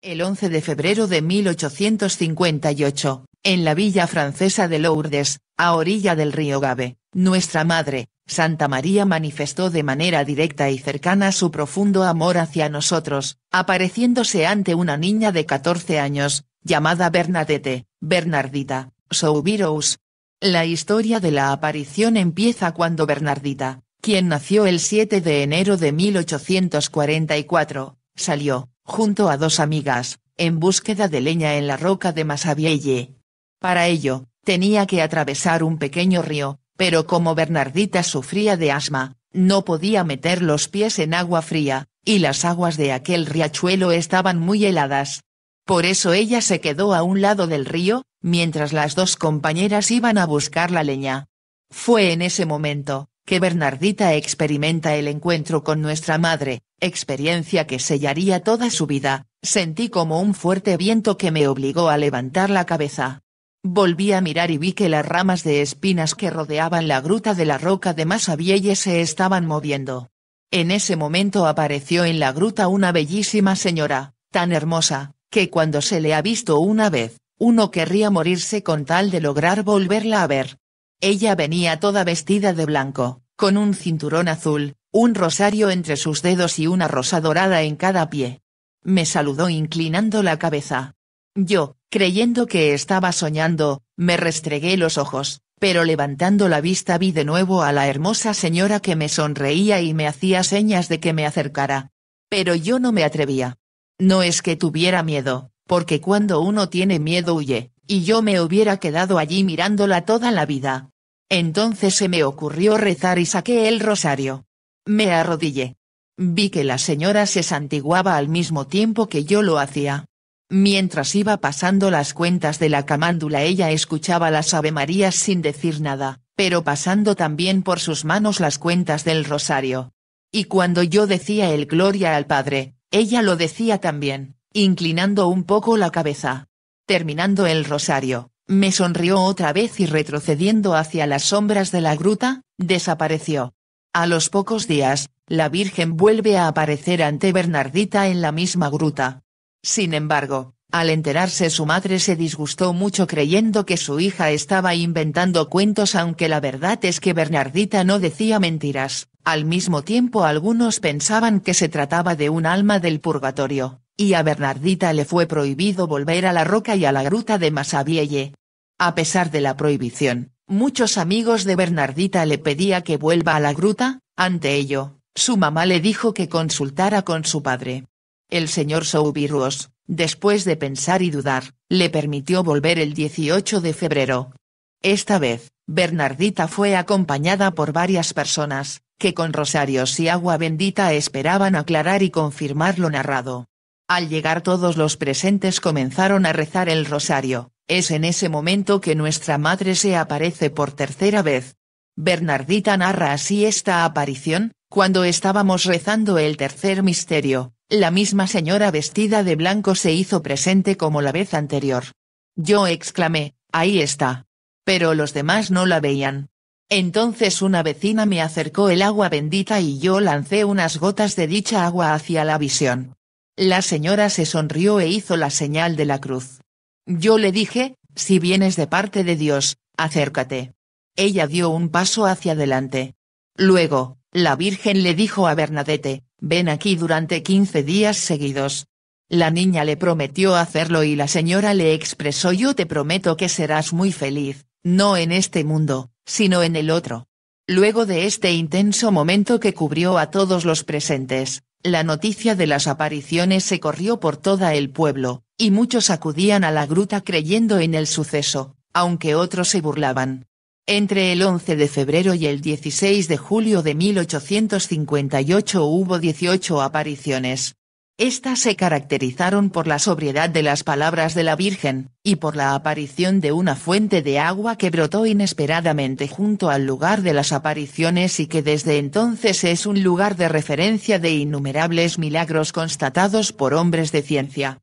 El 11 de febrero de 1858, en la villa francesa de Lourdes, a orilla del río Gabe, nuestra madre, Santa María manifestó de manera directa y cercana su profundo amor hacia nosotros, apareciéndose ante una niña de 14 años, llamada Bernadette, Bernardita, Soubirous. La historia de la aparición empieza cuando Bernardita, quien nació el 7 de enero de 1844, salió, junto a dos amigas, en búsqueda de leña en la roca de Masabielle. Para ello, tenía que atravesar un pequeño río, pero como Bernardita sufría de asma, no podía meter los pies en agua fría, y las aguas de aquel riachuelo estaban muy heladas. Por eso ella se quedó a un lado del río, mientras las dos compañeras iban a buscar la leña. Fue en ese momento, que Bernardita experimenta el encuentro con nuestra madre, experiencia que sellaría toda su vida, sentí como un fuerte viento que me obligó a levantar la cabeza. Volví a mirar y vi que las ramas de espinas que rodeaban la gruta de la roca de Masabielle se estaban moviendo. En ese momento apareció en la gruta una bellísima señora, tan hermosa, que cuando se le ha visto una vez, uno querría morirse con tal de lograr volverla a ver. Ella venía toda vestida de blanco, con un cinturón azul, un rosario entre sus dedos y una rosa dorada en cada pie. Me saludó inclinando la cabeza. Yo, creyendo que estaba soñando, me restregué los ojos, pero levantando la vista vi de nuevo a la hermosa señora que me sonreía y me hacía señas de que me acercara. Pero yo no me atrevía. No es que tuviera miedo, porque cuando uno tiene miedo huye, y yo me hubiera quedado allí mirándola toda la vida. Entonces se me ocurrió rezar y saqué el rosario. Me arrodillé. Vi que la señora se santiguaba al mismo tiempo que yo lo hacía. Mientras iba pasando las cuentas de la camándula ella escuchaba las avemarías sin decir nada, pero pasando también por sus manos las cuentas del rosario. Y cuando yo decía el gloria al Padre, ella lo decía también inclinando un poco la cabeza. Terminando el rosario, me sonrió otra vez y retrocediendo hacia las sombras de la gruta, desapareció. A los pocos días, la Virgen vuelve a aparecer ante Bernardita en la misma gruta. Sin embargo, al enterarse su madre se disgustó mucho creyendo que su hija estaba inventando cuentos aunque la verdad es que Bernardita no decía mentiras, al mismo tiempo algunos pensaban que se trataba de un alma del purgatorio, y a Bernardita le fue prohibido volver a la roca y a la gruta de Masabielle. A pesar de la prohibición, muchos amigos de Bernardita le pedía que vuelva a la gruta, ante ello, su mamá le dijo que consultara con su padre. El señor Soubirous, después de pensar y dudar, le permitió volver el 18 de febrero. Esta vez, Bernardita fue acompañada por varias personas, que con rosarios y agua bendita esperaban aclarar y confirmar lo narrado. Al llegar todos los presentes comenzaron a rezar el rosario, es en ese momento que nuestra madre se aparece por tercera vez. Bernardita narra así esta aparición, cuando estábamos rezando el tercer misterio, la misma señora vestida de blanco se hizo presente como la vez anterior. Yo exclamé, ahí está. Pero los demás no la veían. Entonces una vecina me acercó el agua bendita y yo lancé unas gotas de dicha agua hacia la visión. La señora se sonrió e hizo la señal de la cruz. Yo le dije, si vienes de parte de Dios, acércate. Ella dio un paso hacia adelante. Luego, la Virgen le dijo a Bernadette, ven aquí durante quince días seguidos. La niña le prometió hacerlo y la señora le expresó yo te prometo que serás muy feliz, no en este mundo, sino en el otro. Luego de este intenso momento que cubrió a todos los presentes, la noticia de las apariciones se corrió por toda el pueblo, y muchos acudían a la gruta creyendo en el suceso, aunque otros se burlaban. Entre el 11 de febrero y el 16 de julio de 1858 hubo 18 apariciones, estas se caracterizaron por la sobriedad de las palabras de la Virgen, y por la aparición de una fuente de agua que brotó inesperadamente junto al lugar de las apariciones y que desde entonces es un lugar de referencia de innumerables milagros constatados por hombres de ciencia.